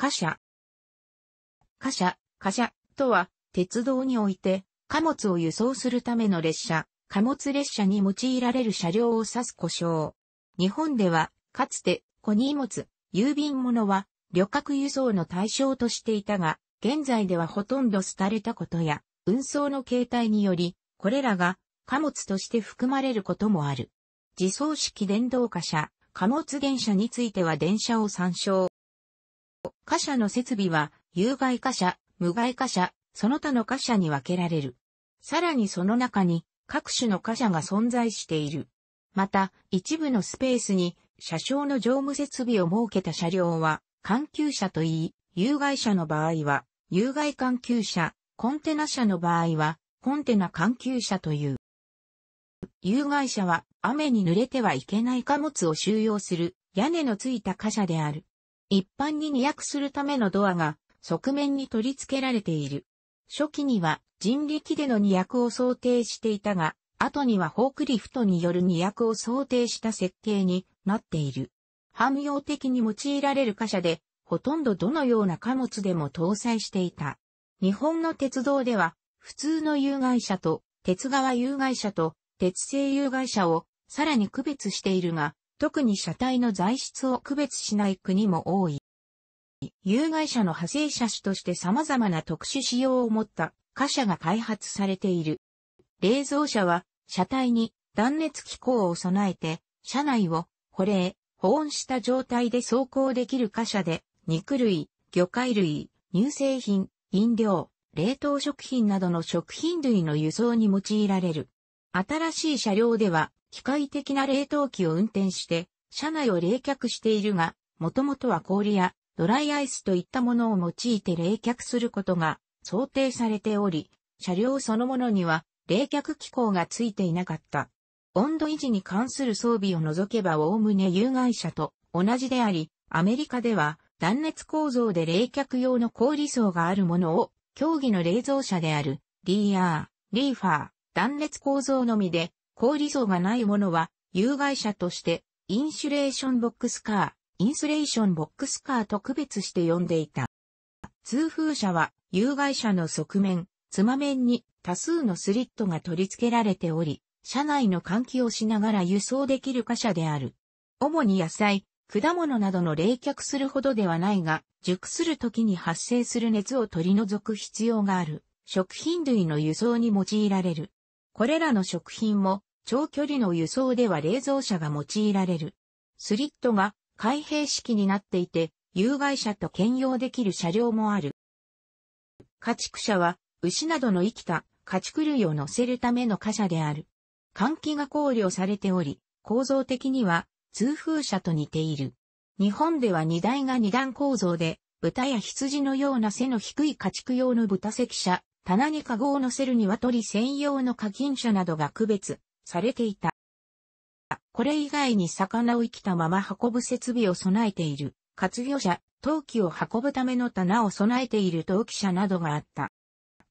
貨車。貨車、貨車とは、鉄道において、貨物を輸送するための列車、貨物列車に用いられる車両を指す故障。日本では、かつて、小荷物、郵便物は、旅客輸送の対象としていたが、現在ではほとんど廃れたことや、運送の形態により、これらが、貨物として含まれることもある。自走式電動貨車、貨物電車については電車を参照。貨車の設備は、有害貨車、無害貨車、その他の貨車に分けられる。さらにその中に、各種の貨車が存在している。また、一部のスペースに、車掌の乗務設備を設けた車両は、環球車といい、有害車の場合は、有害環球車、コンテナ車の場合は、コンテナ環球車という。有害車は、雨に濡れてはいけない貨物を収容する、屋根のついた貨車である。一般に二役するためのドアが側面に取り付けられている。初期には人力での二役を想定していたが、後にはフォークリフトによる二役を想定した設計になっている。汎用的に用いられる貨車で、ほとんどどのような貨物でも搭載していた。日本の鉄道では、普通の有害者と、鉄側有害者と、鉄製有害者を、さらに区別しているが、特に車体の材質を区別しない国も多い。有害車の派生車種として様々な特殊仕様を持った貨車が開発されている。冷蔵車は車体に断熱機構を備えて車内を保冷、保温した状態で走行できる貨車で肉類、魚介類、乳製品、飲料、冷凍食品などの食品類の輸送に用いられる。新しい車両では機械的な冷凍機を運転して、車内を冷却しているが、もともとは氷やドライアイスといったものを用いて冷却することが想定されており、車両そのものには冷却機構がついていなかった。温度維持に関する装備を除けばおおむね有害者と同じであり、アメリカでは断熱構造で冷却用の氷層があるものを、競技の冷蔵車である DR、リーファー、断熱構造のみで高理想がないものは、有害者として、インシュレーションボックスカー、インスレーションボックスカーと区別して呼んでいた。通風車は、有害者の側面、つま面に多数のスリットが取り付けられており、車内の換気をしながら輸送できる貨車である。主に野菜、果物などの冷却するほどではないが、熟する時に発生する熱を取り除く必要がある。食品類の輸送に用いられる。これらの食品も長距離の輸送では冷蔵車が用いられる。スリットが開閉式になっていて、有害車と兼用できる車両もある。家畜車は、牛などの生きた家畜類を乗せるための貨車である。換気が考慮されており、構造的には通風車と似ている。日本では荷台が二段構造で、豚や羊のような背の低い家畜用の豚席車、棚に籠を乗せる鶏専用の課金車などが区別されていた。これ以外に魚を生きたまま運ぶ設備を備えている、活魚者、陶器を運ぶための棚を備えている陶器車などがあった。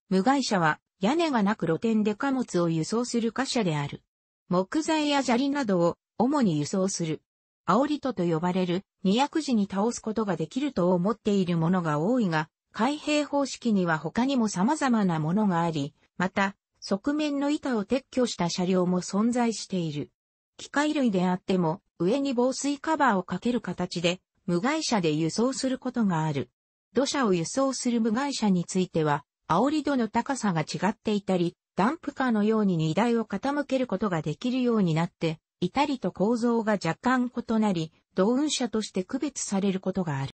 無害者は屋根がなく露店で貨物を輸送する貨車である。木材や砂利などを主に輸送する。アオリトと呼ばれる二役時に倒すことができると思っているものが多いが、開閉方式には他にも様々なものがあり、また、側面の板を撤去した車両も存在している。機械類であっても、上に防水カバーをかける形で、無害車で輸送することがある。土砂を輸送する無害車については、煽り度の高さが違っていたり、ダンプカーのように荷台を傾けることができるようになって、いたりと構造が若干異なり、同運車として区別されることがある。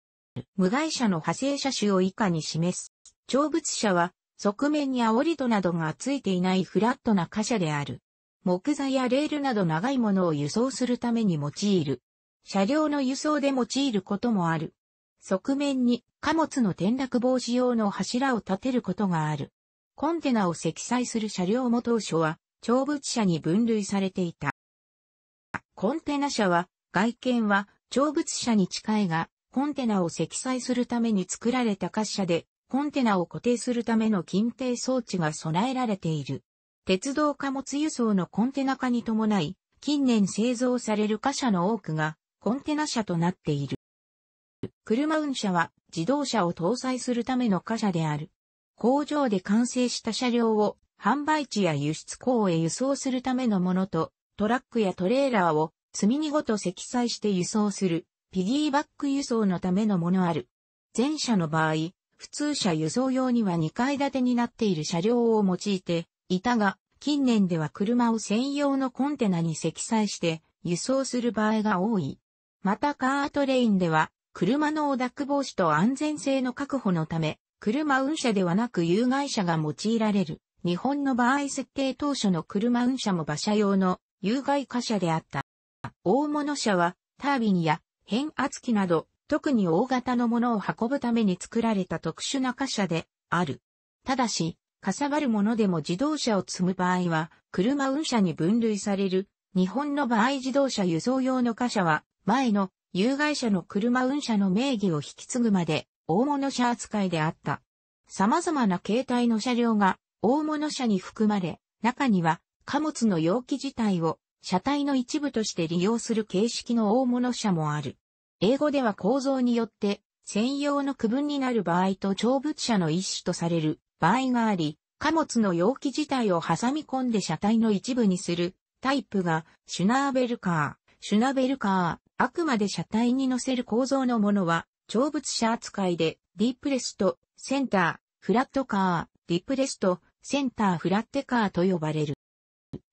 無害車の派生車種を以下に示す。長物車は側面に煽り戸などがついていないフラットな貨車である。木材やレールなど長いものを輸送するために用いる。車両の輸送で用いることもある。側面に貨物の転落防止用の柱を立てることがある。コンテナを積載する車両も当初は、長物車に分類されていた。コンテナ車は、外見は長物車に近いが、コンテナを積載するために作られた貨車で、コンテナを固定するための禁定装置が備えられている。鉄道貨物輸送のコンテナ化に伴い、近年製造される貨車の多くがコンテナ車となっている。車運車は自動車を搭載するための貨車である。工場で完成した車両を販売地や輸出港へ輸送するためのものと、トラックやトレーラーを積み荷ごと積載して輸送する、ピギーバック輸送のためのものある。前者の場合、普通車輸送用には2階建てになっている車両を用いていたが、近年では車を専用のコンテナに積載して輸送する場合が多い。またカートレインでは、車のオダク防止と安全性の確保のため、車運車ではなく有害車が用いられる。日本の場合設定当初の車運車も馬車用の有害貨車であった。大物車はタービンや変圧器など特に大型のものを運ぶために作られた特殊な貨車である。ただし、かさばるものでも自動車を積む場合は、車運車に分類される。日本の場合自動車輸送用の貨車は、前の有害者の車運車の名義を引き継ぐまで、大物車扱いであった。様々な形態の車両が大物車に含まれ、中には貨物の容器自体を車体の一部として利用する形式の大物車もある。英語では構造によって専用の区分になる場合と長物車の一種とされる場合があり、貨物の容器自体を挟み込んで車体の一部にするタイプがシュナーベルカー、シュナーベルカー、あくまで車体に乗せる構造のものは長物車扱いでディープレスト、センター、フラットカー、ディープレスト、センターフラッテカーと呼ばれる。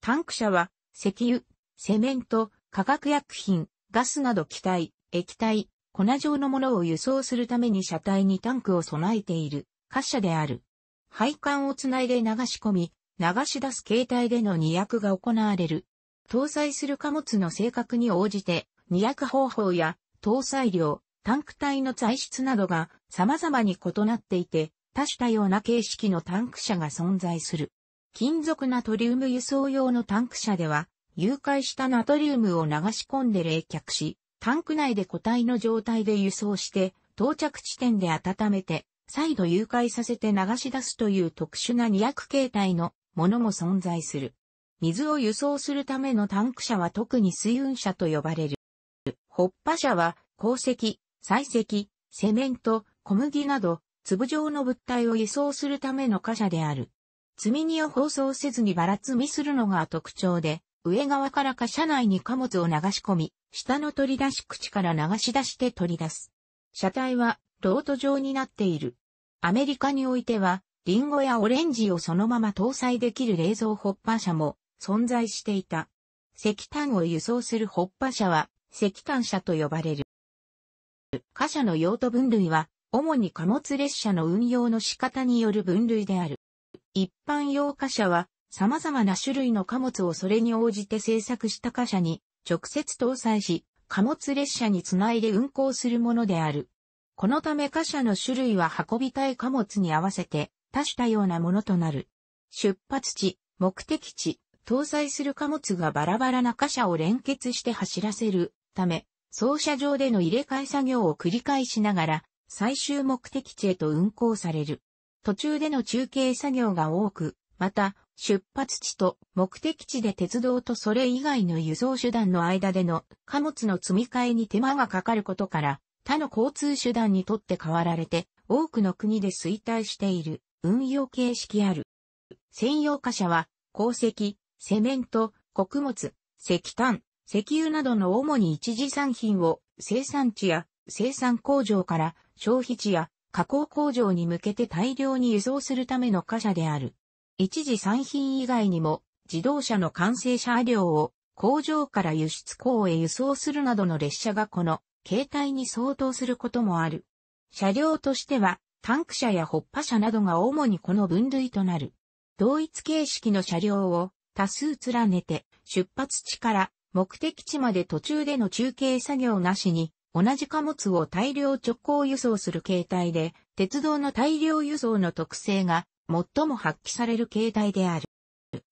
タンク車は石油、セメント、化学薬品、ガスなど機体、液体、粉状のものを輸送するために車体にタンクを備えている、貨車である。配管をつないで流し込み、流し出す形態での二役が行われる。搭載する貨物の性格に応じて、二役方法や搭載量、タンク体の材質などが様々に異なっていて、多種多様な形式のタンク車が存在する。金属ナトリウム輸送用のタンク車では、融解したナトリウムを流し込んで冷却し、タンク内で固体の状態で輸送して、到着地点で温めて、再度誘拐させて流し出すという特殊な2役形態のものも存在する。水を輸送するためのタンク車は特に水運車と呼ばれる。ホッパ車は鉱石、採石、セメント、小麦など粒状の物体を輸送するための貨車である。積み荷を包装せずにばら積みするのが特徴で、上側からか車内に貨物を流し込み、下の取り出し口から流し出して取り出す。車体はロート状になっている。アメリカにおいては、リンゴやオレンジをそのまま搭載できる冷蔵ホッパー車も存在していた。石炭を輸送するホッパー車は石炭車と呼ばれる。貨車の用途分類は、主に貨物列車の運用の仕方による分類である。一般用貨車は、様々な種類の貨物をそれに応じて製作した貨車に直接搭載し、貨物列車につないで運行するものである。このため貨車の種類は運びたい貨物に合わせて多種多様なものとなる。出発地、目的地、搭載する貨物がバラバラな貨車を連結して走らせるため、操車場での入れ替え作業を繰り返しながら、最終目的地へと運行される。途中での中継作業が多く、また、出発地と目的地で鉄道とそれ以外の輸送手段の間での貨物の積み替えに手間がかかることから他の交通手段にとって代わられて多くの国で衰退している運用形式ある。専用貨車は鉱石、セメント、穀物、石炭、石油などの主に一次産品を生産地や生産工場から消費地や加工工場に向けて大量に輸送するための貨車である。一時産品以外にも自動車の完成車両を工場から輸出港へ輸送するなどの列車がこの形態に相当することもある。車両としてはタンク車やホッパ車などが主にこの分類となる。同一形式の車両を多数連ねて出発地から目的地まで途中での中継作業なしに同じ貨物を大量直行輸送する形態で鉄道の大量輸送の特性が最も発揮される形態である。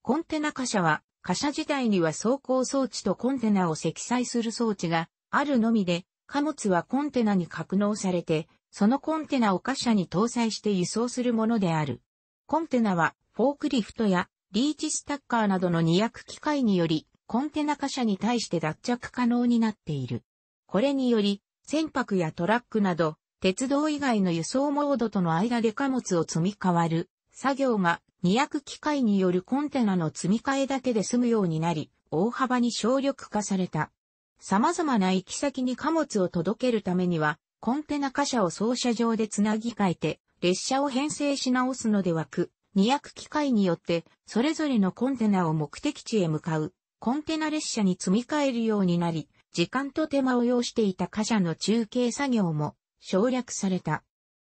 コンテナ貨車は、貨車自体には走行装置とコンテナを積載する装置があるのみで、貨物はコンテナに格納されて、そのコンテナを貨車に搭載して輸送するものである。コンテナは、フォークリフトやリーチスタッカーなどの二役機械により、コンテナ貨車に対して脱着可能になっている。これにより、船舶やトラックなど、鉄道以外の輸送モードとの間で貨物を積み替わる作業が2役機械によるコンテナの積み替えだけで済むようになり、大幅に省力化された。様々な行き先に貨物を届けるためには、コンテナ貨車を操車場でつなぎ替えて、列車を編成し直すのではく、2役機械によって、それぞれのコンテナを目的地へ向かう、コンテナ列車に積み替えるようになり、時間と手間を要していた貨車の中継作業も省略された。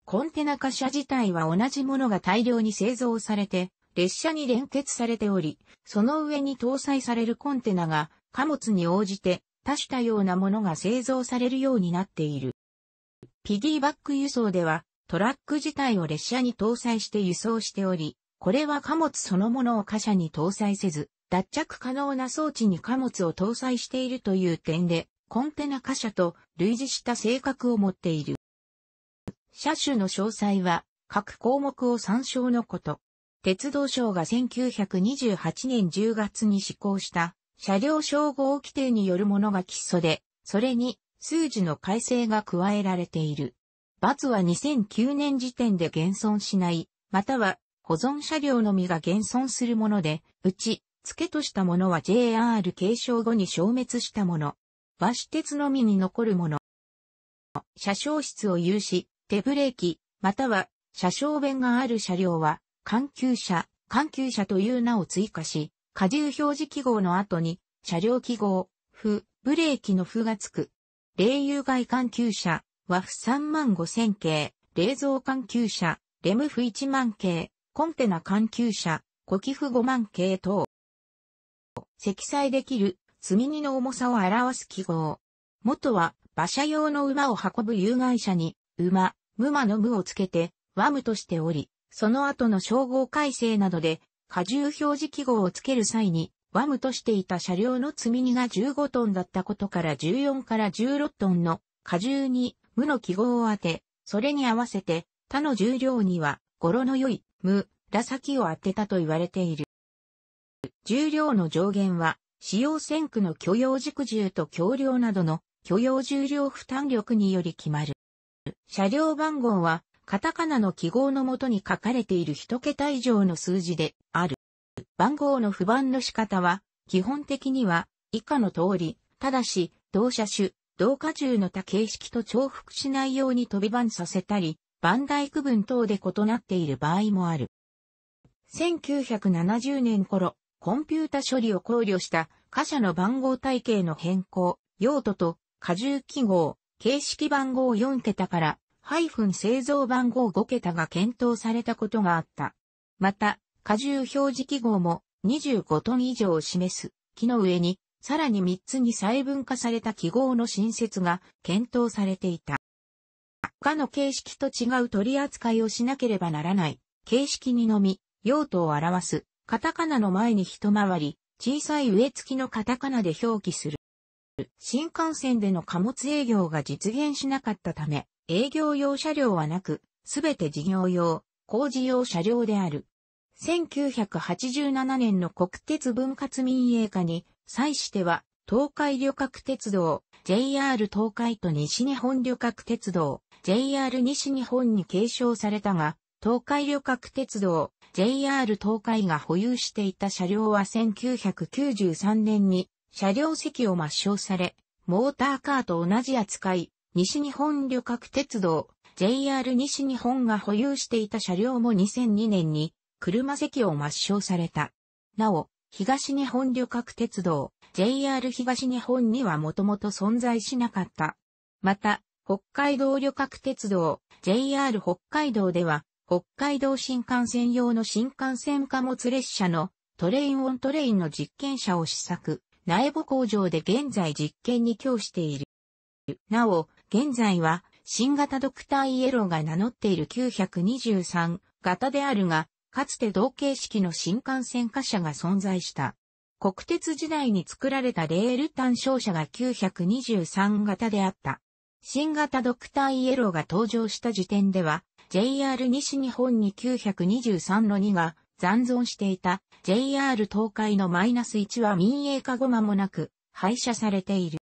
コンテナ貨車自体は同じものが大量に製造されて、列車に連結されており、その上に搭載されるコンテナが貨物に応じて多種多様なものが製造されるようになっている。ピギーバック輸送ではトラック自体を列車に搭載して輸送しており、これは貨物そのものを貨車に搭載せず、脱着可能な装置に貨物を搭載しているという点で、コンテナ貨車と類似した性格を持っている。車種の詳細は各項目を参照のこと。鉄道省が1928年10月に施行した車両称号規定によるものが基礎で、それに数字の改正が加えられている。バツは2009年時点で減損しない、または保存車両のみが減損するもので、うち、付けとしたものは JR 継承後に消滅したもの。和紙鉄のみに残るもの。車掌室を有し、手ブレーキ、または車掌弁がある車両は、緩急車、緩急車という名を追加し、荷重表示記号の後に、車両記号、負、ブレーキの負がつく。冷油外緩急車、和負3万5千系、冷蔵緩急車、レム負1万系、コンテナ緩急車、古寄付5万系等。積載できる積み荷の重さを表す記号。元は馬車用の馬を運ぶ有害者に、馬、無魔の無をつけて、ワムとしており、その後の称号改正などで、荷重表示記号をつける際に、ワムとしていた車両の積み荷が15トンだったことから14から16トンの荷重に無の記号を当て、それに合わせて他の重量には語呂の良い無、先を当てたと言われている。重量の上限は使用線区の許容軸重と橋梁などの許容重量負担力により決まる。車両番号は、カタカナの記号のもとに書かれている一桁以上の数字である。番号の不番の仕方は、基本的には、以下の通り、ただし、同車種、同荷重の他形式と重複しないように飛び番させたり、番台区分等で異なっている場合もある。1970年頃、コンピュータ処理を考慮した貨車の番号体系の変更、用途と荷重記号、形式番号4桁から、ハイフン製造番号5桁が検討されたことがあった。また、荷重表示記号も25トン以上を示す木の上に、さらに3つに細分化された記号の新設が検討されていた。他の形式と違う取り扱いをしなければならない形式にのみ、用途を表す、カタカナの前に一回り、小さい植え付きのカタカナで表記する。新幹線での貨物営業が実現しなかったため、営業用車両はなく、すべて事業用、工事用車両である。1987年の国鉄分割民営化に、際しては、東海旅客鉄道、JR 東海と西日本旅客鉄道、JR 西日本に継承されたが、東海旅客鉄道、JR 東海が保有していた車両は1993年に車両席を抹消され、モーターカーと同じ扱い、西日本旅客鉄道、JR 西日本が保有していた車両も2002年に車席を抹消された。なお、東日本旅客鉄道、JR 東日本にはもともと存在しなかった。また、北海道旅客鉄道、JR 北海道では、北海道新幹線用の新幹線貨物列車のトレインオントレインの実験車を試作。苗穂工場で現在実験に供している。なお、現在は新型ドクターイエローが名乗っている923型であるが、かつて同型式の新幹線貨車が存在した。国鉄時代に作られたレール単勝車が923型であった。新型ドクターイエローが登場した時点では、JR 西日本に923の2が残存していた JR 東海のマイナス1は民営化後間もなく廃車されている。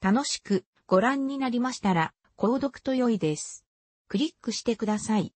楽しくご覧になりましたら、購読と良いです。クリックしてください。